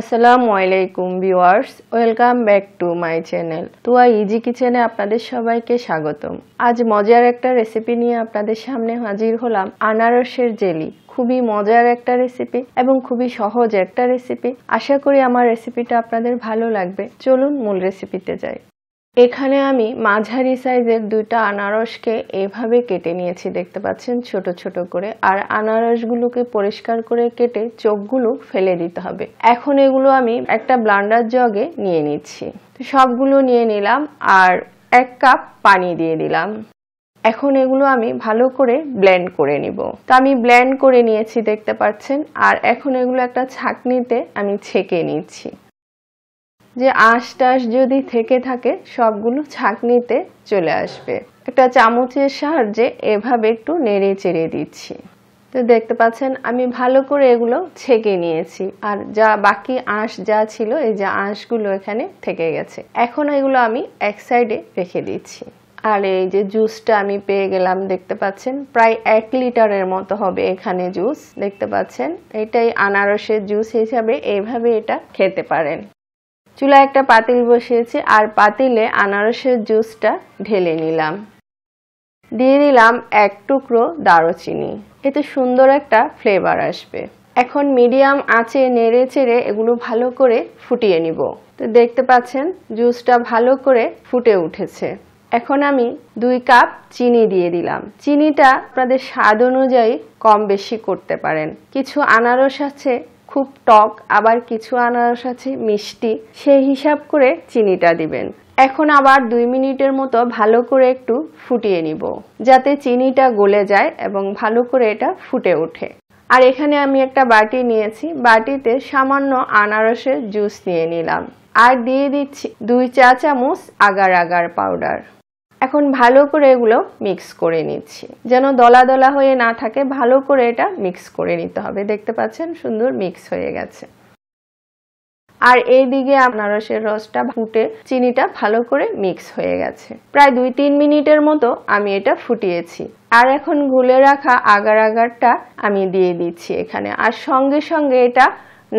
আসসালামু আলাইকুম viewers welcome back to my channel Tuya easy কিচেনে আপনাদের সবাইকে স্বাগতম আজ মজার একটা রেসিপি নিয়ে আপনাদের সামনে হাজির হলাম আনারসের জেলি খুবই মজার একটা রেসিপি এবং খুবই সহজ একটা রেসিপি আশা করি আমার রেসিপিটা আপনাদের ভালো লাগবে চলুন মূল রেসিপিতে যাই এখানে আমি মাঝারি সাইজের দুইটা আনারসকে এভাবে কেটে নিয়েছি দেখতে পাচ্ছেন ছোট ছোট করে আর আনারসগুলোকে পরিষ্কার করে কেটে চোখগুলো ফেলে দিতে হবে এখন এগুলো আমি একটা ব্লান্ডার জগে নিয়ে নিচ্ছি সবগুলো নিয়ে নিলাম আর এক কাপ পানি দিয়ে দিলাম এখন এগুলো আমি ভালো করে ব্লেন্ড করে নিব তো আমি ব্লেন্ড করে নিয়েছি দেখতে পাচ্ছেন আর এখন এগুলো একটা ছাঁকনিতে আমি ছেঁকে নিচ্ছি যে আঁশ টাশ যদি থেকে থাকে সবগুলো ছাঁকনিতে চলে আসবে একটা চামচের সাহায্যে এভাবে একটু নেড়ে চেড়ে দিচ্ছি তো দেখতে পাচ্ছেন আমি ভালো করে এগুলো ছেঁকে নিয়েছি আর যা বাকি আঁশ যা ছিল এই যে আঁশগুলো এখানে থেকে গেছে এখন এগুলো আমি এক সাইডে রেখে দিচ্ছি আর এই যে জুসটা আমি পেয়ে গেলাম দেখতে পাচ্ছেন প্রায় এক লিটারের মতো হবে এখানে জুস দেখতে পাচ্ছেন এটাই আনারসের জুস হিসাবে এভাবে এটা খেতে পারেন চুলায় একটা পাতিল বসিয়েছি আর পাতিলে আনারসের জুসটা ঢেলে নিলাম দিয়ে দিলাম এক টুকরো দারুচিনি এতে সুন্দর একটা ফ্লেভার আসবে এখন মিডিয়াম আঁচে নেড়ে চেড়ে এগুলো ভালো করে ফুটিয়ে নিব তো দেখতে পাচ্ছেন জুসটা ভালো করে ফুটে উঠেছে এখন আমি দুই কাপ চিনি দিয়ে দিলাম চিনিটা আপনাদের স্বাদ অনুযায়ী কম বেশি করতে পারেন কিছু আনারস আছে খুব টক আবার কিছু আনারস আছে মিষ্টি সেই হিসাব করে চিনিটা দিবেন এখন আবার দুই মিনিটের মতো ভালো করে একটু ফুটিয়ে নিব যাতে চিনিটা গলে যায় এবং ভালো করে এটা ফুটে ওঠে আর এখানে আমি একটা বাটি নিয়েছি বাটিতে সামান্য আনারসের জুস নিয়ে নিলাম আর দিয়ে দিচ্ছি দুই চা চামচ আগার আগার পাউডার এখন ভালো করে এগুলো মিক্স করে নিচ্ছি যেন দলা দলা হয়ে না থাকে ভালো করে এটা মিক্স করে নিতে হবে দেখতে পাচ্ছেন সুন্দর মিক্স হয়ে গেছে আর এই দিকে আনারসের রসটা ফুটে চিনিটা ভালো করে মিক্স হয়ে গেছে প্রায় দুই তিন মিনিটের মতো আমি এটা ফুটিয়েছি আর এখন গুলে রাখা আগার আগারটা আমি দিয়ে দিচ্ছি এখানে আর সঙ্গে সঙ্গে এটা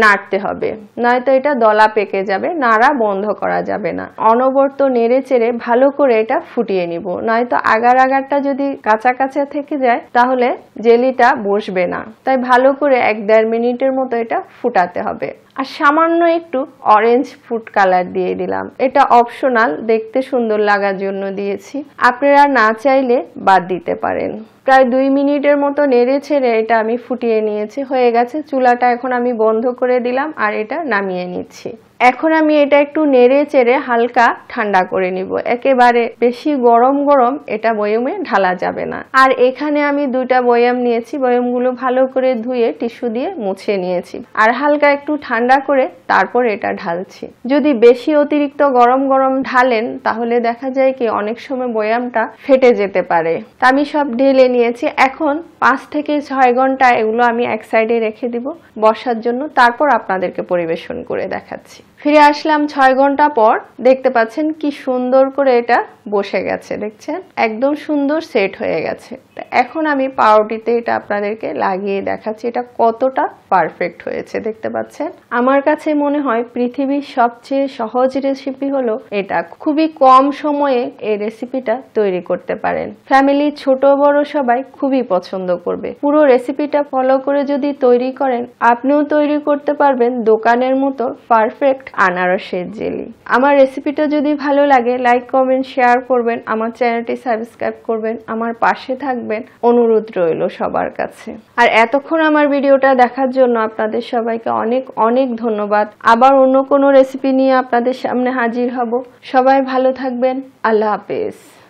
নাড়তে হবে নয়তো এটা দলা পেকে যাবে নাড়া বন্ধ করা যাবে না অনবর্ত নেড়ে চেড়ে ভালো করে এটা ফুটিয়ে নিব নয়তো আগার আগারটা যদি কাঁচা কাঁচা থেকে যায় তাহলে জেলিটা বসবে না তাই ভালো করে এক দেড় মিনিটের মতো এটা ফুটাতে হবে আর সামান্য একটু অরেঞ্জ ফুড কালার দিয়ে দিলাম এটা অপশনাল দেখতে সুন্দর লাগার জন্য দিয়েছি আপনারা না চাইলে বাদ দিতে পারেন প্রায় দুই মিনিটের মতো নেড়ে ছেড়ে এটা আমি ফুটিয়ে নিয়েছি হয়ে গেছে চুলাটা এখন আমি বন্ধ করে দিলাম আর এটা নামিয়ে নিচ্ছি এখন আমি এটা একটু নেড়ে চেড়ে হালকা ঠান্ডা করে নিব একেবারে বেশি গরম গরম এটা বয়মে ঢালা যাবে না আর এখানে আমি দুইটা বয়াম নিয়েছি বয়ামগুলো ভালো করে ধুয়ে টিস্যু দিয়ে মুছে নিয়েছি আর হালকা একটু ঠান্ডা করে তারপর এটা ঢালছি যদি বেশি অতিরিক্ত গরম গরম ঢালেন তাহলে দেখা যায় কি অনেক সময় বয়ামটা ফেটে যেতে পারে তা আমি সব ঢেলে নিয়েছি এখন পাঁচ থেকে ছয় ঘন্টা এগুলো আমি এক সাইডে রেখে দিব বসার জন্য তারপর আপনাদেরকে পরিবেশন করে দেখাচ্ছি ফিরে আসলাম ছয় ঘন্টা পর দেখতে পাচ্ছেন কি সুন্দর করে এটা বসে গেছে দেখছেন একদম সুন্দর সেট হয়ে গেছে এখন আমি পাউরুটিতে এটা আপনাদেরকে লাগিয়ে দেখাচ্ছি এটা কতটা পারফেক্ট হয়েছে দেখতে পাচ্ছেন আমার কাছে মনে হয় পৃথিবীর সবচেয়ে সহজ রেসিপি হলো এটা খুবই কম সময়ে এই রেসিপিটা তৈরি করতে পারেন ফ্যামিলি ছোট বড় সবাই খুবই পছন্দ করবে পুরো রেসিপিটা ফলো করে যদি তৈরি করেন আপনিও তৈরি করতে পারবেন দোকানের মতো পারফেক্ট আনারসের জেলি আমার রেসিপিটা যদি ভালো লাগে লাইক কমেন্ট শেয়ার করবেন আমার চ্যানেলটি সাবস্ক্রাইব করবেন আমার পাশে থাকবেন থাকবেন অনুরোধ রইল সবার কাছে আর এতক্ষণ আমার ভিডিওটা দেখার জন্য আপনাদের সবাইকে অনেক অনেক ধন্যবাদ আবার অন্য কোনো রেসিপি নিয়ে আপনাদের সামনে হাজির হব সবাই ভালো থাকবেন আল্লাহ হাফেজ